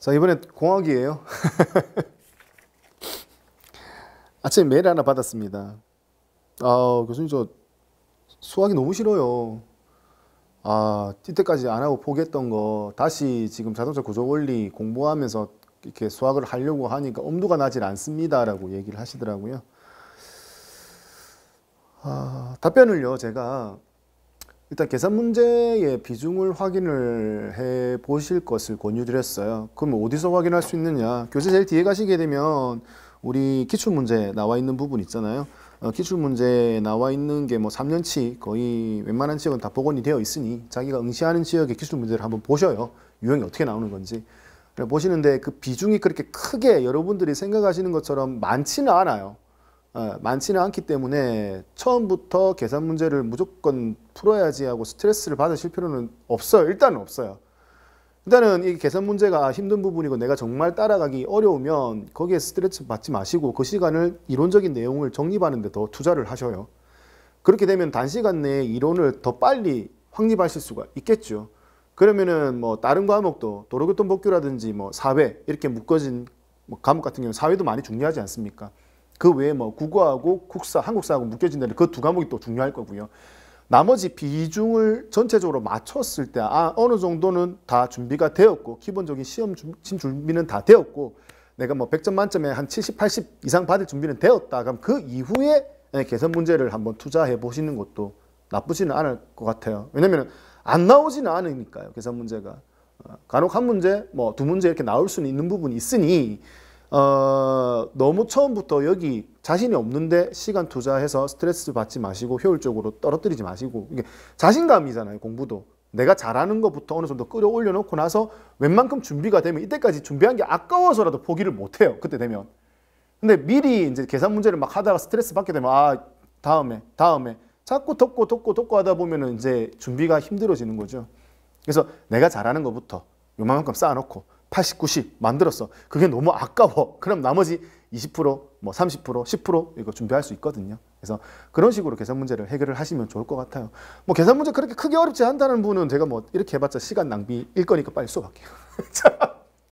자, 이번에 공학이에요. 아침에 메일 하나 받았습니다. 아, 교수님 저 수학이 너무 싫어요. 아, 이때까지 안 하고 포기했던 거 다시 지금 자동차 구조 원리 공부하면서 이렇게 수학을 하려고 하니까 엄두가 나질 않습니다라고 얘기를 하시더라고요. 아, 답변을요, 제가 일단 계산 문제의 비중을 확인을 해 보실 것을 권유드렸어요. 그럼 어디서 확인할 수 있느냐? 교재 제일 뒤에 가시게 되면 우리 기출 문제 나와 있는 부분 있잖아요. 어, 기출 문제 나와 있는 게 뭐 3년치 거의 웬만한 지역은 다 복원이 되어 있으니 자기가 응시하는 지역의 기출 문제를 한번 보셔요. 유형이 어떻게 나오는 건지. 보시는데 그 비중이 그렇게 크게 여러분들이 생각하시는 것처럼 많지는 않아요. 어, 많지는 않기 때문에 처음부터 계산 문제를 무조건 풀어야지 하고 스트레스를 받으실 필요는 없어요. 일단은 없어요. 일단은 이 계산 문제가 힘든 부분이고 내가 정말 따라가기 어려우면 거기에 스트레스 받지 마시고 그 시간을 이론적인 내용을 정립하는 데 더 투자를 하셔요. 그렇게 되면 단시간 내에 이론을 더 빨리 확립하실 수가 있겠죠. 그러면은 뭐 다른 과목도 도로교통법규라든지 뭐 사회 이렇게 묶어진 뭐 과목 같은 경우는 사회도 많이 중요하지 않습니까? 그 외에 뭐 국어하고 국사, 한국사하고 묶여진다는 그 두 과목이 또 중요할 거고요. 나머지 비중을 전체적으로 맞췄을 때 아, 어느 정도는 다 준비가 되었고 기본적인 시험 준비는 다 되었고 내가 뭐 100점 만점에 한 70, 80 이상 받을 준비는 되었다. 그럼 그 이후에 개선 문제를 한번 투자해 보시는 것도 나쁘지는 않을 것 같아요. 왜냐면 안 나오지는 않으니까요. 개선 문제가. 어, 간혹 한 문제, 뭐 두 문제 이렇게 나올 수는 있는 부분이 있으니 어, 너무 처음부터 여기 자신이 없는데 시간 투자해서 스트레스 받지 마시고 효율적으로 떨어뜨리지 마시고 이게 자신감이잖아요 공부도 내가 잘하는 것부터 어느 정도 끌어올려 놓고 나서 웬만큼 준비가 되면 이때까지 준비한 게 아까워서라도 포기를 못해요 그때 되면 근데 미리 이제 계산 문제를 막 하다가 스트레스 받게 되면 아 다음에 다음에 자꾸 덮고 덮고 덮고 하다 보면은 이제 준비가 힘들어지는 거죠 그래서 내가 잘하는 것부터 요만큼 쌓아놓고 80, 90 만들었어. 그게 너무 아까워. 그럼 나머지 20%, 뭐 30%, 10% 이거 준비할 수 있거든요. 그래서 그런 식으로 계산 문제를 해결을 하시면 좋을 것 같아요. 뭐 계산 문제 그렇게 크게 어렵지 않다는 분은 제가 뭐 이렇게 해봤자 시간 낭비일 거니까 빨리 수업할게요.